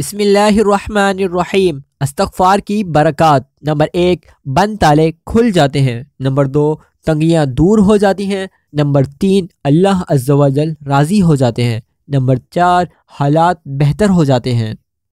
बिसमीम अस्तफ़ार की बरक़ात नंबर एक बंद ताले खुल जाते हैं नंबर दो तंगियाँ दूर हो जाती हैं नंबर तीन अल्लाह अज्जल राज़ी हो जाते हैं नंबर चार हालात बेहतर हो जाते हैं